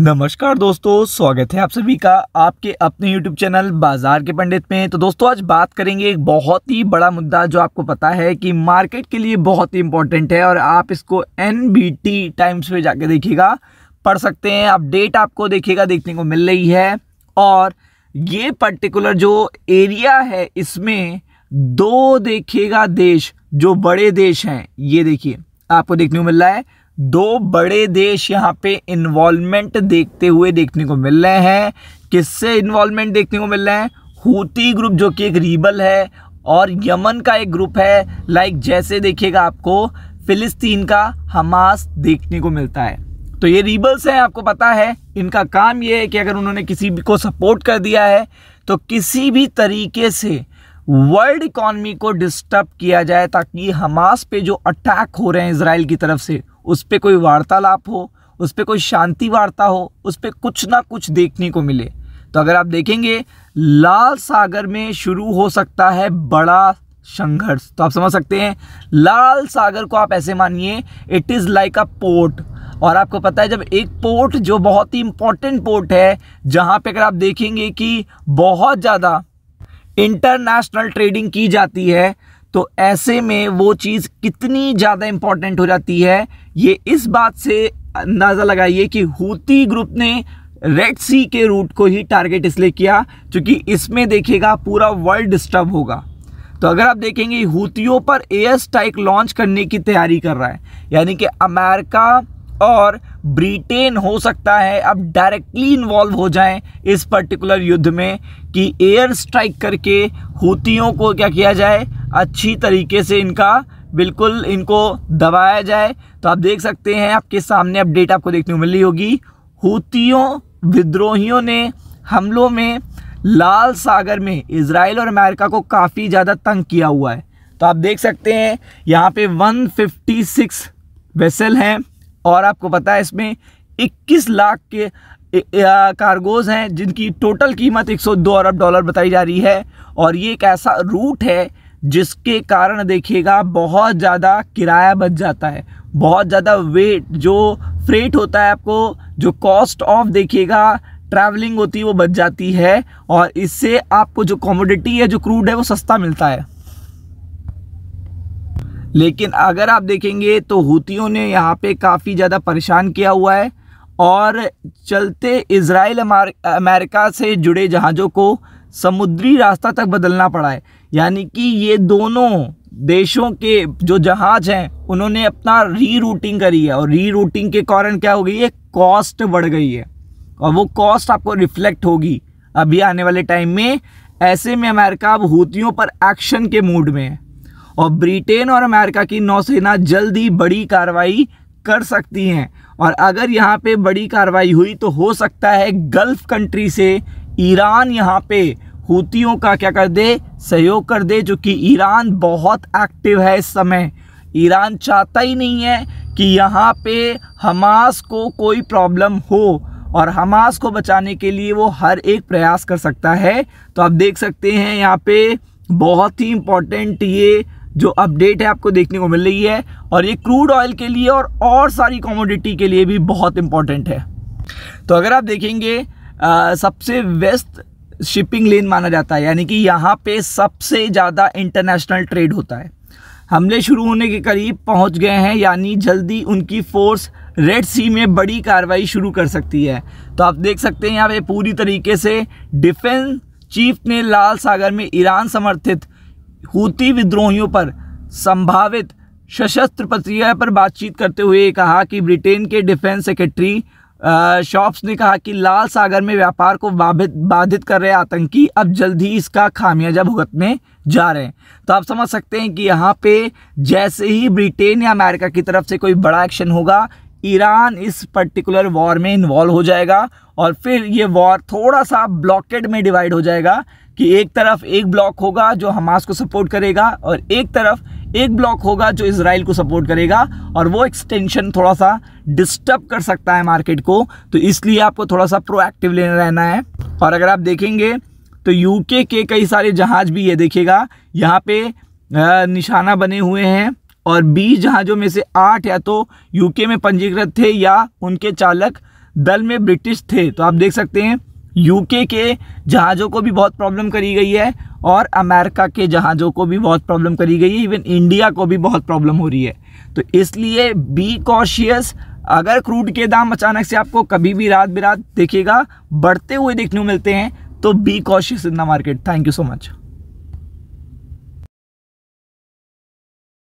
नमस्कार दोस्तों स्वागत है आप सभी का आपके अपने YouTube चैनल बाजार के पंडित में तो दोस्तों आज बात करेंगे एक बहुत ही बड़ा मुद्दा जो आपको पता है कि मार्केट के लिए बहुत ही इंपॉर्टेंट है और आप इसको एन बी टी टाइम्स में जाके देखिएगा पढ़ सकते हैं अपडेट आप आपको देखिएगा देखने को मिल रही है और ये पर्टिकुलर जो एरिया है इसमें दो देखिएगा देश जो बड़े देश हैं ये देखिए आपको देखने को मिल रहा है दो बड़े देश यहाँ पे इन्वॉल्वमेंट देखते हुए देखने को मिल रहे हैं किससे इन्वॉल्वमेंट देखने को मिल रहे हैं हूती ग्रुप जो कि एक रीबल है और यमन का एक ग्रुप है लाइक जैसे देखिएगा आपको फिलिस्तीन का हमास देखने को मिलता है तो ये रीबल्स हैं आपको पता है इनका काम ये है कि अगर उन्होंने किसी को सपोर्ट कर दिया है तो किसी भी तरीके से वर्ल्ड इकॉनमी को डिस्टर्ब किया जाए ताकि हमास पे जो अटैक हो रहे हैं इसराइल की तरफ से उस पर कोई वार्तालाप हो उस पर कोई शांति वार्ता हो उस पर कुछ ना कुछ देखने को मिले तो अगर आप देखेंगे लाल सागर में शुरू हो सकता है बड़ा संघर्ष तो आप समझ सकते हैं लाल सागर को आप ऐसे मानिए it is like a port और आपको पता है जब एक पोर्ट जो बहुत ही इम्पॉर्टेंट पोर्ट है जहाँ पे अगर आप देखेंगे कि बहुत ज़्यादा इंटरनेशनल ट्रेडिंग की जाती है तो ऐसे में वो चीज़ कितनी ज़्यादा इम्पॉर्टेंट हो जाती है ये इस बात से अंदाज़ा लगाइए कि हूती ग्रुप ने रेड सी के रूट को ही टारगेट इसलिए किया क्योंकि इसमें देखेगा पूरा वर्ल्ड डिस्टर्ब होगा तो अगर आप देखेंगे हूतियों पर एयर स्ट्राइक लॉन्च करने की तैयारी कर रहा है यानी कि अमेरिका और ब्रिटेन हो सकता है अब डायरेक्टली इन्वॉल्व हो जाए इस पर्टिकुलर युद्ध में कि एयर स्ट्राइक करके हूतियों को क्या किया जाए अच्छी तरीके से इनका बिल्कुल इनको दबाया जाए तो आप देख सकते हैं आपके सामने अपडेट आपको देखने को मिल रही होगी हूतियों विद्रोहियों ने हमलों में लाल सागर में इसराइल और अमेरिका को काफ़ी ज़्यादा तंग किया हुआ है तो आप देख सकते हैं यहाँ पे 156 वेसल हैं और आपको पता है इसमें 21 लाख के कार्गोज़ हैं जिनकी टोटल कीमत 102 अरब डॉलर बताई जा रही है और ये एक ऐसा रूट है जिसके कारण देखिएगा बहुत ज़्यादा किराया बच जाता है बहुत ज़्यादा वेट जो फ्रेट होता है आपको जो कॉस्ट ऑफ देखिएगा ट्रैवलिंग होती है वो बच जाती है और इससे आपको जो कॉमोडिटी है जो क्रूड है वो सस्ता मिलता है लेकिन अगर आप देखेंगे तो हूतियों ने यहाँ पे काफ़ी ज़्यादा परेशान किया हुआ है और चलते इसराइल अमेरिका से जुड़े जहाज़ों को समुद्री रास्ता तक बदलना पड़ा है यानी कि ये दोनों देशों के जो जहाज़ हैं उन्होंने अपना री रूटिंग करी है और री रूटिंग के कारण क्या हो गई है कॉस्ट बढ़ गई है और वो कॉस्ट आपको रिफ्लेक्ट होगी अभी आने वाले टाइम में ऐसे में अमेरिका अब हूतियों पर एक्शन के मूड में है और ब्रिटेन और अमेरिका की नौसेना जल्द ही बड़ी कार्रवाई कर सकती हैं और अगर यहाँ पे बड़ी कार्रवाई हुई तो हो सकता है गल्फ कंट्री से ईरान यहाँ पे हूतियों का क्या कर दे सहयोग कर दे जो कि ईरान बहुत एक्टिव है इस समय ईरान चाहता ही नहीं है कि यहाँ पे हमास को कोई प्रॉब्लम हो और हमास को बचाने के लिए वो हर एक प्रयास कर सकता है तो आप देख सकते हैं यहाँ पे बहुत ही इम्पोर्टेंट ये जो अपडेट है आपको देखने को मिल रही है और ये क्रूड ऑयल के लिए और और सारी कॉमोडिटी के लिए भी बहुत इंपॉर्टेंट है तो अगर आप देखेंगे आ, सबसे वेस्ट शिपिंग लेन माना जाता है यानी कि यहाँ पे सबसे ज़्यादा इंटरनेशनल ट्रेड होता है हमले शुरू होने के करीब पहुँच गए हैं यानी जल्दी उनकी फोर्स रेड सी में बड़ी कार्रवाई शुरू कर सकती है तो आप देख सकते हैं यहाँ पे पूरी तरीके से डिफेंस चीफ ने लाल सागर में ईरान समर्थित हूती विद्रोहियों पर संभावित सशस्त्र प्रक्रिया पर बातचीत करते हुए कहा कि ब्रिटेन के डिफेंस सेक्रेटरी शॉप्स ने कहा कि लाल सागर में व्यापार को बाधित कर रहे आतंकी अब जल्द ही इसका खामियाजा भुगतने जा रहे हैं तो आप समझ सकते हैं कि यहाँ पे जैसे ही ब्रिटेन या अमेरिका की तरफ से कोई बड़ा एक्शन होगा ईरान इस पर्टिकुलर वॉर में इन्वॉल्व हो जाएगा और फिर ये वॉर थोड़ा सा ब्लॉकेट में डिवाइड हो जाएगा कि एक तरफ एक ब्लॉक होगा जो हमास को सपोर्ट करेगा और एक तरफ एक ब्लॉक होगा जो इसराइल को सपोर्ट करेगा और वो एक्सटेंशन थोड़ा सा डिस्टर्ब कर सकता है मार्केट को तो इसलिए आपको थोड़ा सा प्रोएक्टिव लेना रहना है और अगर आप देखेंगे तो यूके के कई सारे जहाज़ भी ये देखेगा यहाँ पे निशाना बने हुए हैं और बीस जहाज़ों में से आठ या तो यूके में पंजीकृत थे या उनके चालक दल में ब्रिटिश थे तो आप देख सकते हैं यूके के जहाज़ों को भी बहुत प्रॉब्लम करी गई है और अमेरिका के जहाज़ों को भी बहुत प्रॉब्लम करी गई है इवन इंडिया को भी बहुत प्रॉब्लम हो रही है तो इसलिए बी कॉशियस अगर क्रूड के दाम अचानक से आपको कभी भी रात बिरात देखेगा बढ़ते हुए देखने को मिलते हैं तो be cautious in the market thank you so much